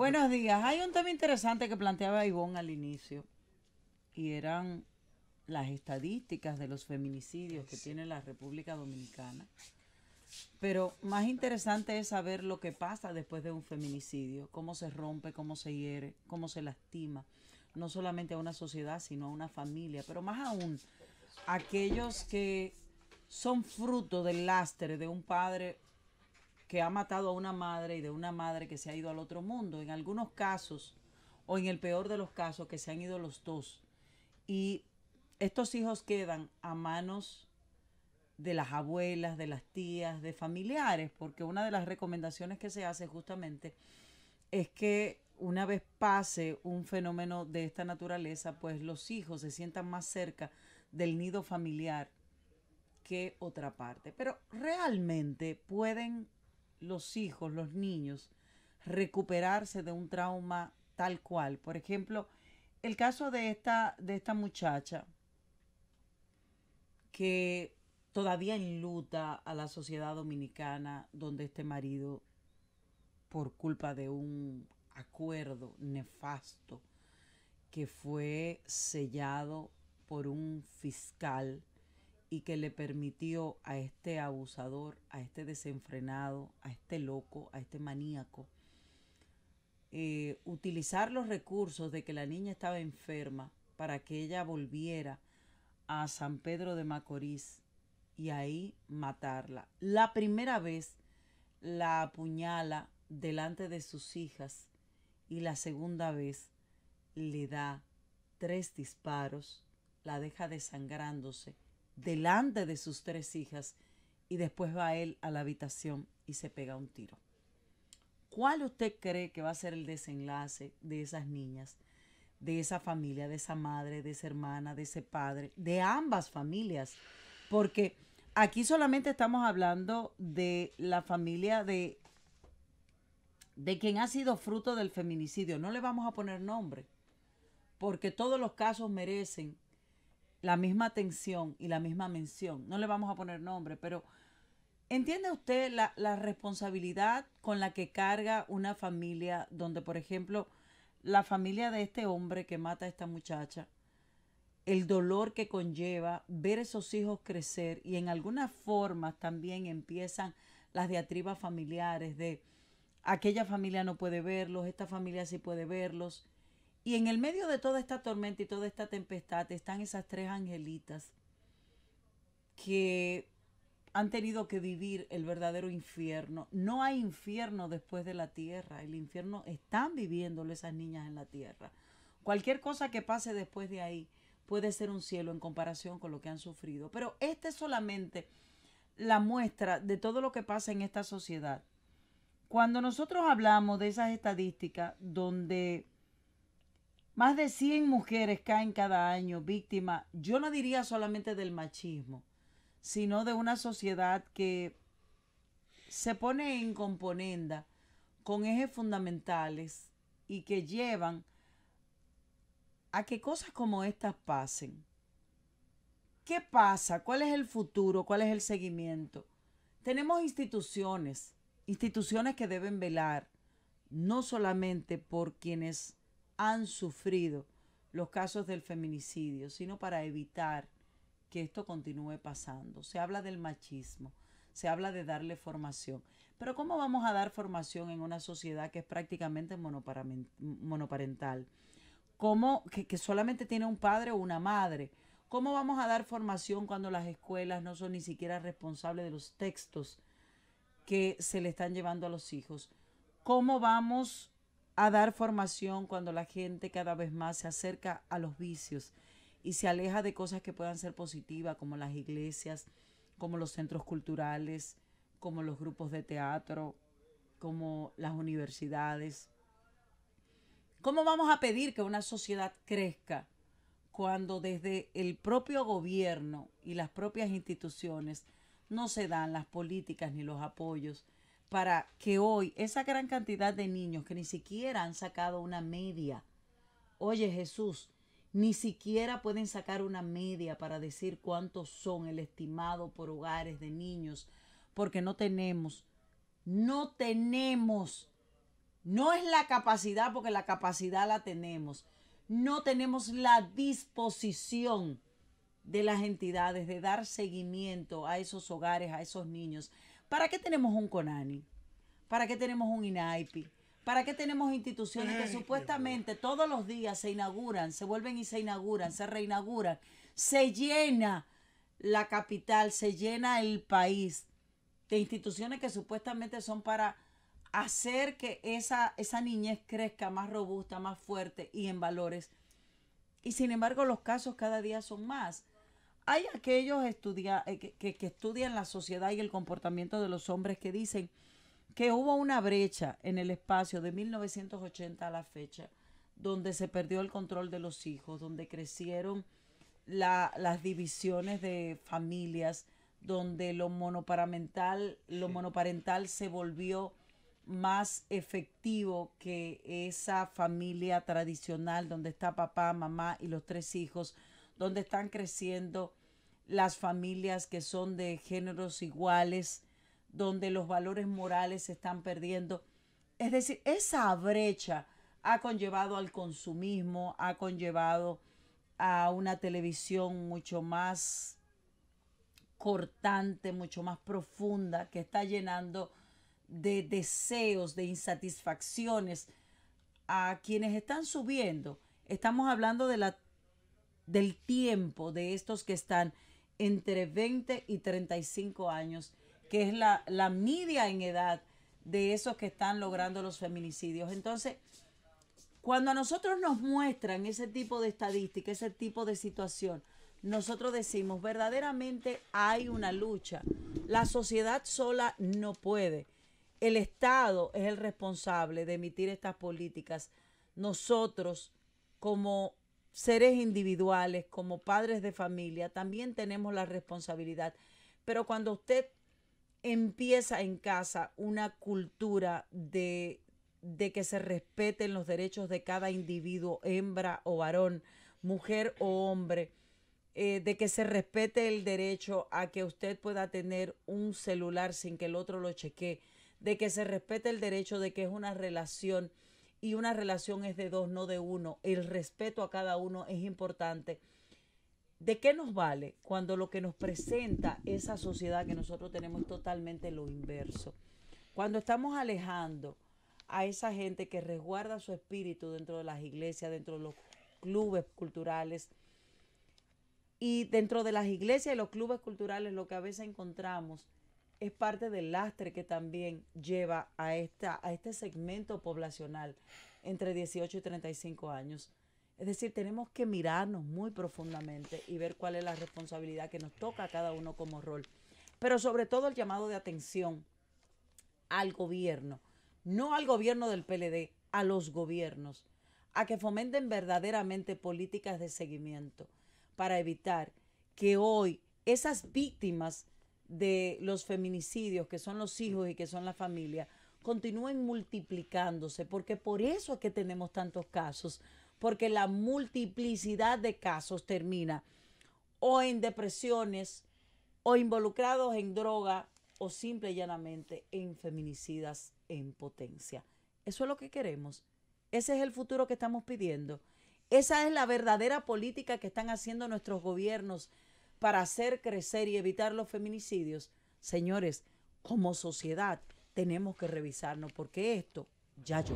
Buenos días. Hay un tema interesante que planteaba Ivonne al inicio y eran las estadísticas de los feminicidios que tiene la República Dominicana. Pero más interesante es saber lo que pasa después de un feminicidio, cómo se rompe, cómo se hiere, cómo se lastima, no solamente a una sociedad, sino a una familia, pero más aún aquellos que son fruto del lastre de un padre que ha matado a una madre y de una madre que se ha ido al otro mundo. En algunos casos, o en el peor de los casos, que se han ido los dos. Y estos hijos quedan a manos de las abuelas, de las tías, de familiares, porque una de las recomendaciones que se hace justamente es que una vez pase un fenómeno de esta naturaleza, pues los hijos se sientan más cerca del nido familiar que otra parte. Pero realmente pueden los hijos, los niños, recuperarse de un trauma tal cual. Por ejemplo, el caso de esta, de esta muchacha que todavía enluta a la sociedad dominicana donde este marido, por culpa de un acuerdo nefasto que fue sellado por un fiscal y que le permitió a este abusador, a este desenfrenado, a este loco, a este maníaco, eh, utilizar los recursos de que la niña estaba enferma para que ella volviera a San Pedro de Macorís y ahí matarla. La primera vez la apuñala delante de sus hijas y la segunda vez le da tres disparos, la deja desangrándose delante de sus tres hijas y después va él a la habitación y se pega un tiro. ¿Cuál usted cree que va a ser el desenlace de esas niñas, de esa familia, de esa madre, de esa hermana, de ese padre, de ambas familias? Porque aquí solamente estamos hablando de la familia de de quien ha sido fruto del feminicidio. No le vamos a poner nombre, porque todos los casos merecen la misma atención y la misma mención. No le vamos a poner nombre, pero ¿entiende usted la, responsabilidad con la que carga una familia donde, por ejemplo, la familia de este hombre que mata a esta muchacha, el dolor que conlleva ver esos hijos crecer y en algunas formas también empiezan las diatribas familiares de aquella familia no puede verlos, esta familia sí puede verlos, y en el medio de toda esta tormenta y toda esta tempestad están esas tres angelitas que han tenido que vivir el verdadero infierno. No hay infierno después de la tierra. El infierno están viviéndolo esas niñas en la tierra. Cualquier cosa que pase después de ahí puede ser un cielo en comparación con lo que han sufrido. Pero esta es solamente la muestra de todo lo que pasa en esta sociedad. Cuando nosotros hablamos de esas estadísticas donde más de 100 mujeres caen cada año víctimas, yo no diría solamente del machismo, sino de una sociedad que se pone en componenda con ejes fundamentales y que llevan a que cosas como estas pasen. ¿Qué pasa? ¿Cuál es el futuro? ¿Cuál es el seguimiento? Tenemos instituciones, instituciones que deben velar no solamente por quienes han sufrido los casos del feminicidio, sino para evitar que esto continúe pasando. Se habla del machismo, se habla de darle formación, pero ¿cómo vamos a dar formación en una sociedad que es prácticamente monoparental? ¿Cómo que, solamente tiene un padre o una madre? ¿Cómo vamos a dar formación cuando las escuelas no son ni siquiera responsables de los textos que se le están llevando a los hijos? ¿Cómo vamos a dar formación cuando la gente cada vez más se acerca a los vicios y se aleja de cosas que puedan ser positivas, como las iglesias, como los centros culturales, como los grupos de teatro, como las universidades. ¿Cómo vamos a pedir que una sociedad crezca cuando desde el propio gobierno y las propias instituciones no se dan las políticas ni los apoyos? para que hoy esa gran cantidad de niños que ni siquiera han sacado una media, oye Jesús, ni siquiera pueden sacar una media para decir cuántos son el estimado por hogares de niños, porque no tenemos, no tenemos, no es la capacidad, porque la capacidad la tenemos, no tenemos la disposición de las entidades de dar seguimiento a esos hogares, a esos niños, ¿Para qué tenemos un CONANI? ¿Para qué tenemos un INAIPI? ¿Para qué tenemos instituciones que supuestamente todos los días se inauguran, se vuelven y se inauguran, se reinauguran? Se llena la capital, se llena el país de instituciones que supuestamente son para hacer que esa, esa niñez crezca más robusta, más fuerte y en valores. Y sin embargo los casos cada día son más. Hay aquellos eh, que, estudian la sociedad y el comportamiento de los hombres que dicen que hubo una brecha en el espacio de 1980 a la fecha, donde se perdió el control de los hijos, donde crecieron las divisiones de familias, donde lo monoparental, lo monoparental se volvió más efectivo que esa familia tradicional donde está papá, mamá y los tres hijos, donde están creciendo las familias que son de géneros iguales, donde los valores morales se están perdiendo. Es decir, esa brecha ha conllevado al consumismo, ha conllevado a una televisión mucho más cortante, mucho más profunda, que está llenando de deseos, de insatisfacciones a quienes están subiendo. Estamos hablando de la, del tiempo de estos que están entre 20 y 35 años, que es la, media en edad de esos que están logrando los feminicidios. Entonces, cuando a nosotros nos muestran ese tipo de estadísticas, ese tipo de situación, nosotros decimos, verdaderamente hay una lucha. La sociedad sola no puede. El Estado es el responsable de emitir estas políticas. Nosotros, como seres individuales, como padres de familia, también tenemos la responsabilidad. Pero cuando usted empieza en casa una cultura de, que se respeten los derechos de cada individuo, hembra o varón, mujer o hombre, eh, de que se respete el derecho a que usted pueda tener un celular sin que el otro lo chequee, de que se respete el derecho de que es una relación y una relación es de dos, no de uno. El respeto a cada uno es importante. ¿De qué nos vale cuando lo que nos presenta esa sociedad que nosotros tenemos es totalmente lo inverso? Cuando estamos alejando a esa gente que resguarda su espíritu dentro de las iglesias, dentro de los clubes culturales, y dentro de las iglesias y los clubes culturales lo que a veces encontramos es parte del lastre que también lleva a, esta, a este segmento poblacional entre 18 y 35 años. Es decir, tenemos que mirarnos muy profundamente y ver cuál es la responsabilidad que nos toca a cada uno como rol. Pero sobre todo el llamado de atención al gobierno, no al gobierno del PLD, a los gobiernos, a que fomenten verdaderamente políticas de seguimiento para evitar que hoy esas víctimas de los feminicidios, que son los hijos y que son la familia, continúen multiplicándose, porque por eso es que tenemos tantos casos, porque la multiplicidad de casos termina o en depresiones, o involucrados en droga, o simple y llanamente en feminicidas en potencia. Eso es lo que queremos. Ese es el futuro que estamos pidiendo. Esa es la verdadera política que están haciendo nuestros gobiernos para hacer crecer y evitar los feminicidios, señores, como sociedad tenemos que revisarnos porque esto ya yo